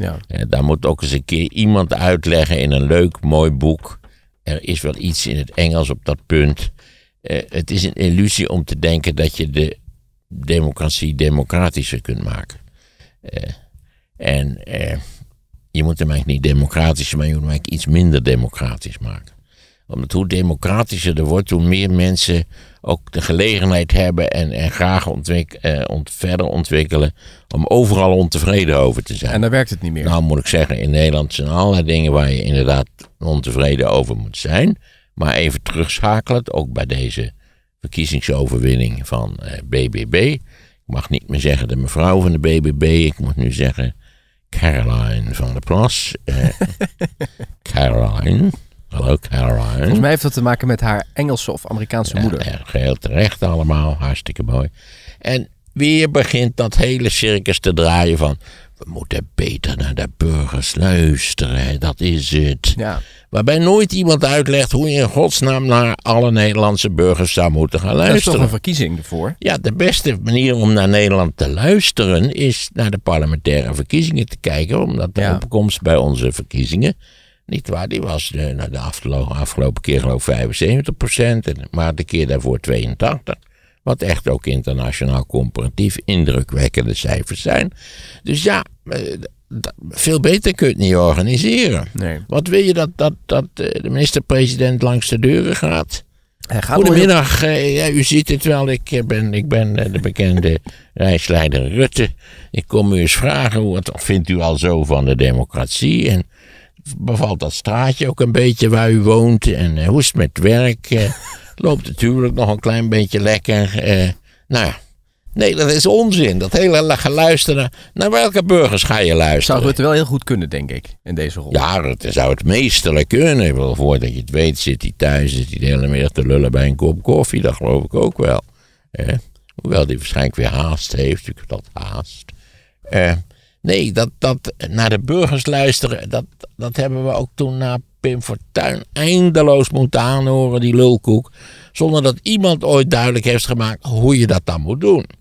Ja. Eh, daar moet ook eens een keer iemand uitleggen in een leuk, mooi boek. Er is wel iets in het Engels op dat punt. Eh, het is een illusie om te denken dat je de democratie democratischer kunt maken. Eh, en je moet hem eigenlijk niet democratischer, maar je moet hem eigenlijk iets minder democratisch maken omdat hoe democratischer er wordt, hoe meer mensen ook de gelegenheid hebben en, en graag ontwik eh, ont verder ontwikkelen om overal ontevreden over te zijn. En dan werkt het niet meer. Nou moet ik zeggen, in Nederland zijn allerlei dingen waar je inderdaad ontevreden over moet zijn. Maar even terugschakelend, ook bij deze verkiezingsoverwinning van BBB. Eh, ik mag niet meer zeggen de mevrouw van de BBB, ik moet nu zeggen Caroline van der Plas. Eh, Caroline. Volgens mij heeft dat te maken met haar Engelse of Amerikaanse ja, moeder. Eh, Heel terecht allemaal, hartstikke mooi. En weer begint dat hele circus te draaien van... we moeten beter naar de burgers luisteren, dat is het. Ja. Waarbij nooit iemand uitlegt hoe je in godsnaam naar alle Nederlandse burgers zou moeten gaan luisteren. Er is toch een verkiezing ervoor? Ja, de beste manier om naar Nederland te luisteren is naar de parlementaire verkiezingen te kijken. Omdat de opkomst bij onze verkiezingen niet waar, die was de eh, de afgelopen, afgelopen, keer geloof ik 75 maar de keer daarvoor 82. Wat echt ook internationaal comparatief indrukwekkende cijfers zijn. Dus ja, eh, veel beter kun je het niet organiseren. Nee. Wat wil je dat, dat, dat eh, de minister-president langs de deuren gaat? gaat Goedemiddag, uh, u ziet het wel, ik ben, ik ben de bekende reisleider Rutte. Ik kom u eens vragen, wat vindt u al zo van de democratie? En bevalt dat straatje ook een beetje waar u woont? En eh, hoe is het met werk? Eh, loopt natuurlijk nog een klein beetje lekker? Eh, nou ja. Nee, dat is onzin. Dat hele luisteren. Naar welke burgers ga je luisteren? Zou het wel heel goed kunnen, denk ik, in deze rol? Ja, dat zou het meestelijk kunnen. Wel voordat je het weet, zit hij thuis, zit hij de hele middag te lullen bij een kop koffie. Dat geloof ik ook wel. hoewel die waarschijnlijk weer haast heeft. U dat haast. Eh, Nee, dat, dat naar de burgers luisteren, dat, dat hebben we ook toen na Pim Fortuyn eindeloos moeten aanhoren, die lulkoek. Zonder dat iemand ooit duidelijk heeft gemaakt hoe je dat dan moet doen.